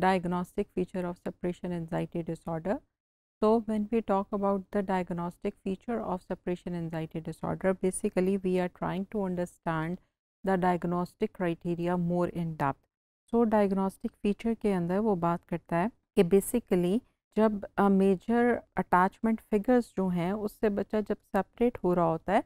diagnostic feature of separation anxiety disorder. So, when we talk about the diagnostic feature of separation anxiety disorder, basically we are trying to understand the diagnostic criteria more in depth. So, diagnostic feature ke andar wo baat karta hai ki basically जब major attachment figures जो हैं उससे बच्चा जब separate हो रहा होता है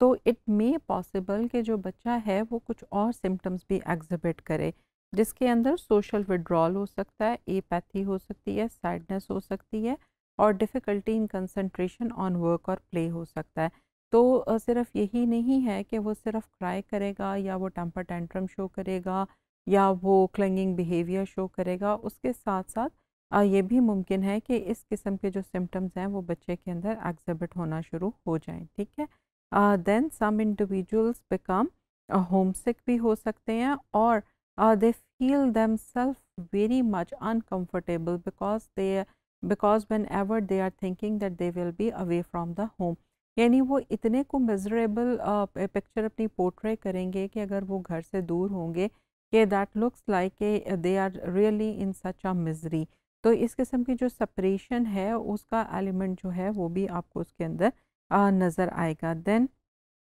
तो इट मे पॉसिबल कि जो बच्चा है वो कुछ और सिम्टम्स भी एग्जिबिट करे जिसके अंदर सोशल विड्रॉल हो सकता है एपैथी हो सकती है सैडनेस हो सकती है और difficulty in concentration on work और प्ले हो सकता है तो सिर्फ यही नहीं है कि वो सिर्फ क्राई करेगा या वो टेम्पर टेंट्रम शो करेगा या वो क्लंगिंग बिहेवियर शो करेगा उसके साथ साथ ये भी मुमकिन है कि इस किस्म के जो सिम्टम्स हैं वो बच्चे के अंदर एग्जिबिट होना शुरू हो जाए ठीक है then some individuals become homesick भी हो सकते हैं और uh, they feel themselves very much uncomfortable because they because whenever they are thinking that they will be away from the home यानी वो इतने को मेजरेबल uh, पिक्चर अपनी पोर्ट्रे करेंगे कि अगर वो घर से दूर होंगे कि that looks like they are really in such a misery तो इस किस्म की जो सेपरेशन है उसका एलिमेंट जो है वो भी आपको उसके अंदर uh, नज़र आएगा देन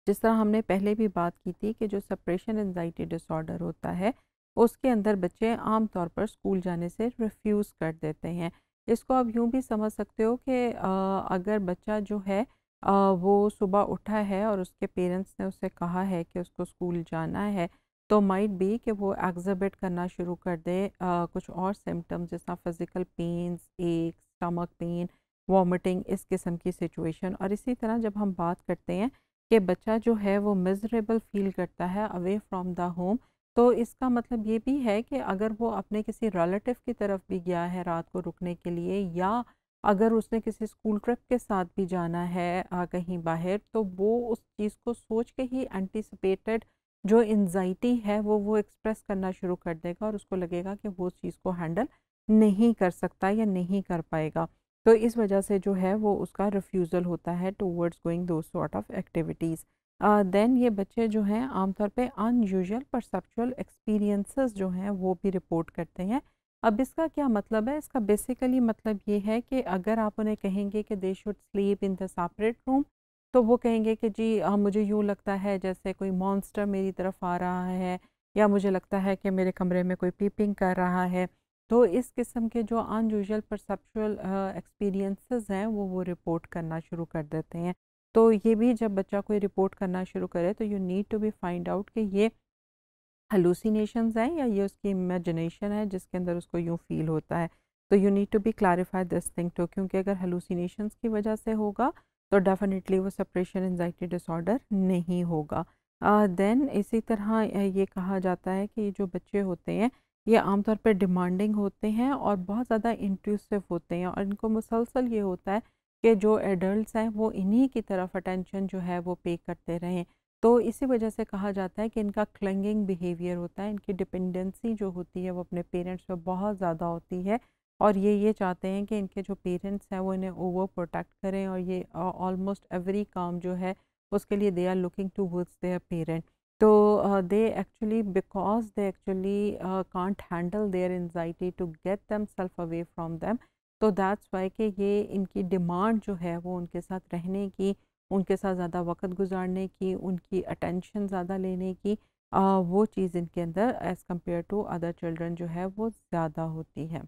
जिस तरह हमने पहले भी बात की थी कि जो सेपरेशन एनजाइटी डिसऑर्डर होता है उसके अंदर बच्चे आमतौर पर स्कूल जाने से रिफ्यूज़ कर देते हैं इसको आप यूँ भी समझ सकते हो कि अगर बच्चा जो है आ, वो सुबह उठा है और उसके पेरेंट्स ने उसे कहा है कि उसको स्कूल जाना है तो माइट भी कि वो एग्जिबिट करना शुरू कर दे आ, कुछ और सिम्टम्स जैसा फिज़िकल पेन्स एक स्टमक पेन वॉमिटिंग इस किस्म की सिचुएशन और इसी तरह जब हम बात करते हैं कि बच्चा जो है वो मिजरेबल फील करता है अवे फ्रॉम द होम तो इसका मतलब ये भी है कि अगर वो अपने किसी रिलेटिव की तरफ भी गया है रात को रुकने के लिए या अगर उसने किसी स्कूल ट्रिप के साथ भी जाना है आ, कहीं बाहर तो वो उस चीज़ को सोच के ही एंटिसिपेटेड जो एनजाइटी है वो वो एक्सप्रेस करना शुरू कर देगा और उसको लगेगा कि वो उस चीज़ को हैंडल नहीं कर सकता या नहीं कर पाएगा तो इस वजह से जो है वो उसका रिफ्यूज़ल होता है towards going to sort of activities then ये बच्चे जो हैं आमतौर पे अनयूजल परसेप्चुअल एक्सपीरियंसेस जो हैं वो भी रिपोर्ट करते हैं अब इसका क्या मतलब है इसका बेसिकली मतलब ये है कि अगर आप उन्हें कहेंगे कि they should sleep in the separate room तो वो कहेंगे कि जी आ, मुझे यूँ लगता है जैसे कोई मॉन्स्टर मेरी तरफ आ रहा है या मुझे लगता है कि मेरे कमरे में कोई पीपिंग कर रहा है तो इस किस्म के जो अनयूजल परसेप्चुअल एक्सपीरियंसेस हैं वो वो रिपोर्ट करना शुरू कर देते हैं तो ये भी जब बच्चा कोई रिपोर्ट करना शुरू करे तो you need to be find out कि ये हलूसीनेशंस हैं या ये उसकी इमेजिनेशन है जिसके अंदर उसको यूँ फील होता है तो you need to be clarify this thing too क्योंकि अगर हलूसीनेशंस की वजह से होगा तो डेफिनेटली वो सप्रेशन एनजाइटी डिसऑर्डर नहीं होगा देन uh, इसी तरह ये कहा जाता है कि जो बच्चे होते हैं ये आमतौर पर डिमांडिंग होते हैं और बहुत ज़्यादा इंट्रूसिव होते हैं और इनको मुसलसल ये होता है कि जो एडल्ट हैं वो इन्हीं की तरफ अटेंशन जो है वो पे करते रहें तो इसी वजह से कहा जाता है कि इनका क्लंगिंग बिहेवियर होता है इनकी डिपेंडेंसी जो होती है वो अपने पेरेंट्स पर बहुत ज़्यादा होती है और ये ये चाहते हैं कि इनके जो पेरेंट्स हैं वो इन्हें ओवर प्रोटेक्ट करें और ये ऑलमोस्ट एवरी काम जो है उसके लिए they are looking towards their parent तो they actually because they actually can't handle their anxiety to get them self away from them तो दैट्स वाई कि ये इनकी डिमांड जो है वो उनके साथ रहने की उनके साथ ज़्यादा वक्त गुजारने की उनकी अटेंशन ज़्यादा लेने की आ, वो चीज़ इनके अंदर as compare to other children जो है वो ज़्यादा होती है